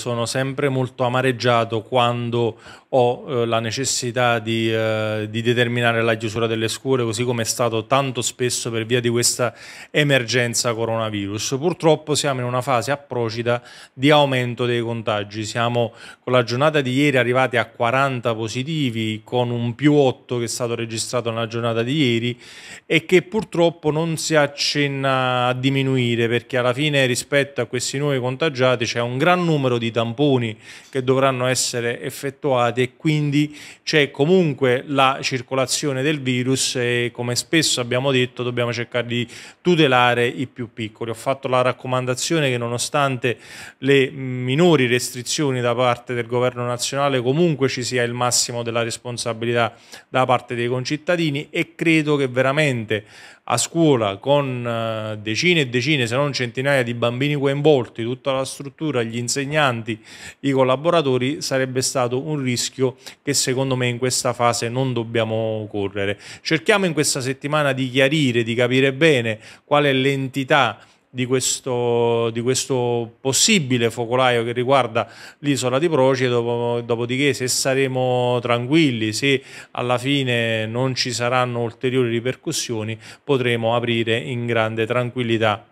sono sempre molto amareggiato quando ho eh, la necessità di, eh, di, determinare la chiusura delle scuole, così come è stato tanto spesso per via di questa emergenza coronavirus. Purtroppo siamo in una fase aprocida di aumento dei contagi. Siamo con la giornata di ieri arrivati a 40 positivi, con un più 8 che è stato registrato nella giornata di ieri e che purtroppo non si accenna a diminuire perché alla fine rispetto a questi nuovi contagiati c'è un gran numero di di tamponi che dovranno essere effettuati e quindi c'è comunque la circolazione del virus e come spesso abbiamo detto dobbiamo cercare di tutelare i più piccoli. Ho fatto la raccomandazione che nonostante le minori restrizioni da parte del governo nazionale comunque ci sia il massimo della responsabilità da parte dei concittadini e credo che veramente a scuola con eh, decine e decine se non centinaia di bambini coinvolti, tutta la struttura, gli insegnanti, tanti i collaboratori sarebbe stato un rischio che secondo me in questa fase non dobbiamo correre. Cerchiamo in questa settimana di chiarire, di capire bene qual è l'entità di questo, di questo, possibile focolaio che riguarda l'isola di Proce, dopo, dopodiché se saremo tranquilli, se alla fine non ci saranno ulteriori ripercussioni, potremo aprire in grande tranquillità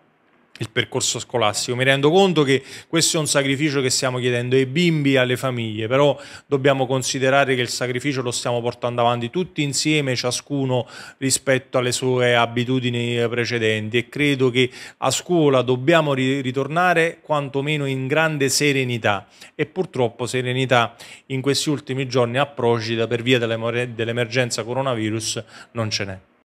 il percorso scolastico. Mi rendo conto che questo è un sacrificio che stiamo chiedendo ai bimbi e alle famiglie, però dobbiamo considerare che il sacrificio lo stiamo portando avanti tutti insieme, ciascuno rispetto alle sue abitudini precedenti e credo che a scuola dobbiamo ritornare quantomeno in grande serenità e purtroppo serenità in questi ultimi giorni a Procida per via dell'emergenza coronavirus non ce n'è.